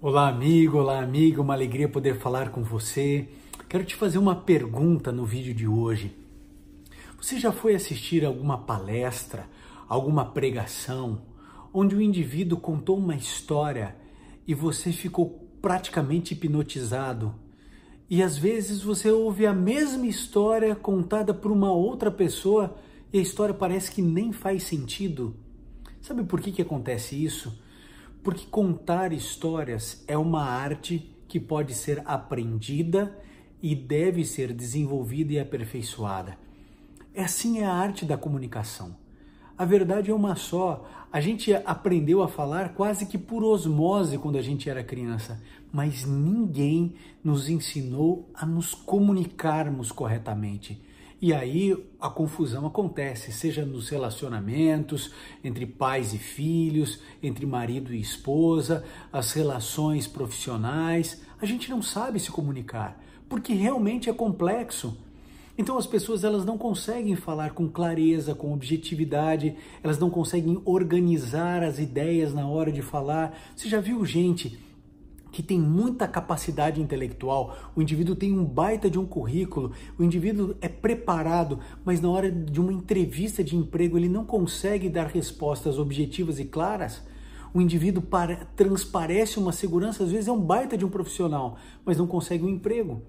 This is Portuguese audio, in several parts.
Olá, amigo, olá, amiga, uma alegria poder falar com você. Quero te fazer uma pergunta no vídeo de hoje. Você já foi assistir alguma palestra, alguma pregação, onde o indivíduo contou uma história e você ficou praticamente hipnotizado? E às vezes você ouve a mesma história contada por uma outra pessoa e a história parece que nem faz sentido. Sabe por que, que acontece isso? porque contar histórias é uma arte que pode ser aprendida e deve ser desenvolvida e aperfeiçoada. É Assim é a arte da comunicação. A verdade é uma só. A gente aprendeu a falar quase que por osmose quando a gente era criança, mas ninguém nos ensinou a nos comunicarmos corretamente. E aí a confusão acontece, seja nos relacionamentos entre pais e filhos, entre marido e esposa, as relações profissionais. A gente não sabe se comunicar, porque realmente é complexo. Então as pessoas elas não conseguem falar com clareza, com objetividade, elas não conseguem organizar as ideias na hora de falar. Você já viu gente que tem muita capacidade intelectual, o indivíduo tem um baita de um currículo, o indivíduo é preparado, mas na hora de uma entrevista de emprego ele não consegue dar respostas objetivas e claras, o indivíduo para, transparece uma segurança, às vezes é um baita de um profissional, mas não consegue um emprego.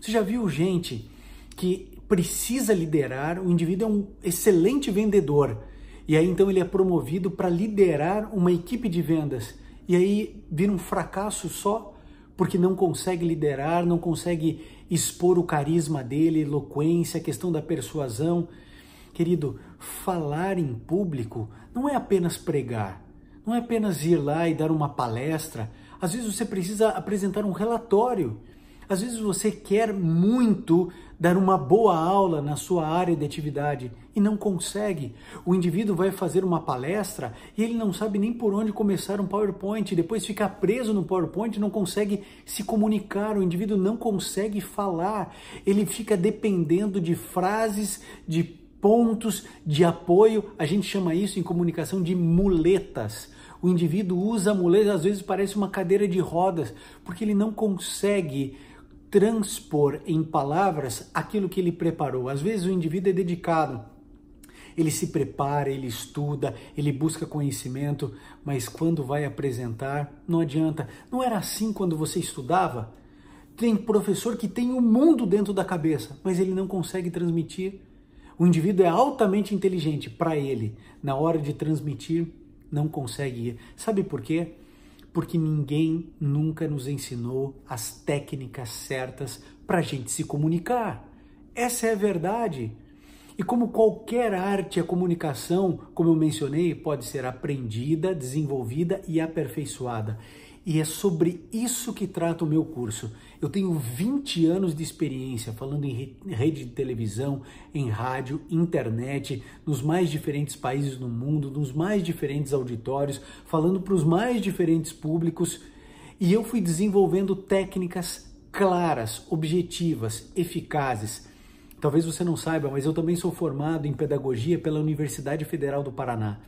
Você já viu gente que precisa liderar, o indivíduo é um excelente vendedor, e aí então ele é promovido para liderar uma equipe de vendas e aí vira um fracasso só porque não consegue liderar, não consegue expor o carisma dele, eloquência, a questão da persuasão. Querido, falar em público não é apenas pregar, não é apenas ir lá e dar uma palestra. Às vezes você precisa apresentar um relatório às vezes você quer muito dar uma boa aula na sua área de atividade e não consegue. O indivíduo vai fazer uma palestra e ele não sabe nem por onde começar um PowerPoint, depois fica preso no PowerPoint, não consegue se comunicar, o indivíduo não consegue falar, ele fica dependendo de frases, de pontos de apoio. A gente chama isso em comunicação de muletas. O indivíduo usa muletas, às vezes parece uma cadeira de rodas, porque ele não consegue transpor em palavras aquilo que ele preparou. Às vezes o indivíduo é dedicado, ele se prepara, ele estuda, ele busca conhecimento, mas quando vai apresentar, não adianta. Não era assim quando você estudava? Tem professor que tem o um mundo dentro da cabeça, mas ele não consegue transmitir. O indivíduo é altamente inteligente para ele, na hora de transmitir, não consegue ir. Sabe por quê? porque ninguém nunca nos ensinou as técnicas certas para a gente se comunicar. Essa é a verdade. E como qualquer arte, a comunicação, como eu mencionei, pode ser aprendida, desenvolvida e aperfeiçoada. E é sobre isso que trata o meu curso. Eu tenho 20 anos de experiência falando em rede de televisão, em rádio, internet, nos mais diferentes países do mundo, nos mais diferentes auditórios, falando para os mais diferentes públicos. E eu fui desenvolvendo técnicas claras, objetivas, eficazes. Talvez você não saiba, mas eu também sou formado em pedagogia pela Universidade Federal do Paraná.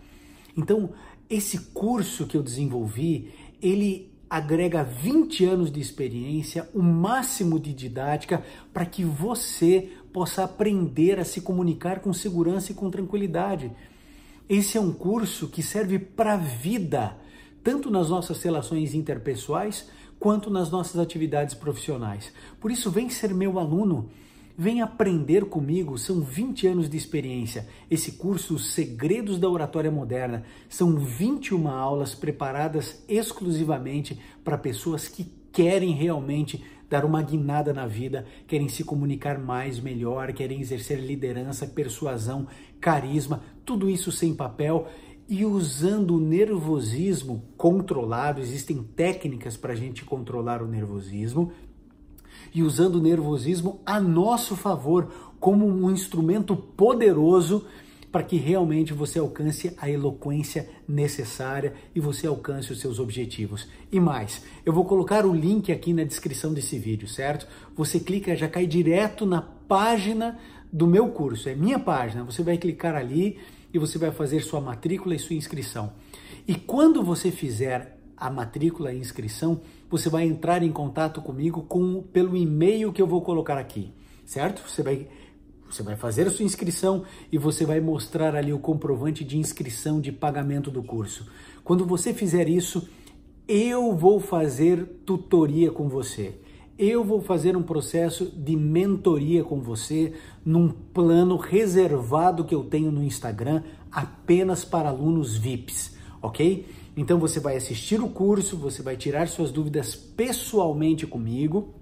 Então, esse curso que eu desenvolvi, ele agrega 20 anos de experiência, o máximo de didática para que você possa aprender a se comunicar com segurança e com tranquilidade. Esse é um curso que serve para a vida, tanto nas nossas relações interpessoais quanto nas nossas atividades profissionais. Por isso, vem ser meu aluno. Venha aprender comigo, são 20 anos de experiência. Esse curso, Os Segredos da Oratória Moderna, são 21 aulas preparadas exclusivamente para pessoas que querem realmente dar uma guinada na vida, querem se comunicar mais, melhor, querem exercer liderança, persuasão, carisma, tudo isso sem papel e usando o nervosismo controlado. Existem técnicas para a gente controlar o nervosismo e usando o nervosismo a nosso favor, como um instrumento poderoso para que realmente você alcance a eloquência necessária e você alcance os seus objetivos. E mais, eu vou colocar o link aqui na descrição desse vídeo, certo? Você clica, já cai direto na página do meu curso, é minha página. Você vai clicar ali e você vai fazer sua matrícula e sua inscrição. E quando você fizer a matrícula e inscrição, você vai entrar em contato comigo com, pelo e-mail que eu vou colocar aqui, certo? Você vai, você vai fazer a sua inscrição e você vai mostrar ali o comprovante de inscrição de pagamento do curso. Quando você fizer isso, eu vou fazer tutoria com você. Eu vou fazer um processo de mentoria com você num plano reservado que eu tenho no Instagram apenas para alunos VIPs ok? Então você vai assistir o curso, você vai tirar suas dúvidas pessoalmente comigo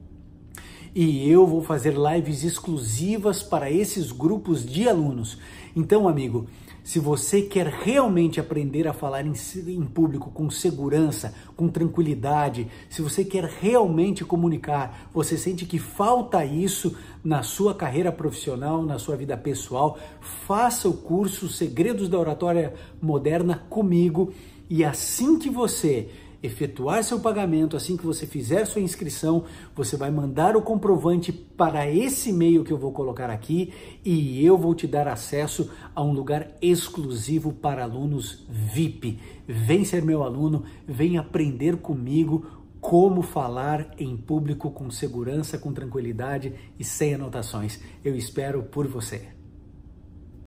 e eu vou fazer lives exclusivas para esses grupos de alunos. Então, amigo, se você quer realmente aprender a falar em, em, público com segurança, com tranquilidade, se você quer realmente comunicar, você sente que falta isso na sua carreira profissional, na sua vida pessoal, faça o curso Segredos da Oratória Moderna comigo e assim que você efetuar seu pagamento, assim que você fizer sua inscrição, você vai mandar o comprovante para esse e-mail que eu vou colocar aqui e eu vou te dar acesso a um lugar exclusivo para alunos VIP. Vem ser meu aluno, vem aprender comigo como falar em público com segurança, com tranquilidade e sem anotações. Eu espero por você.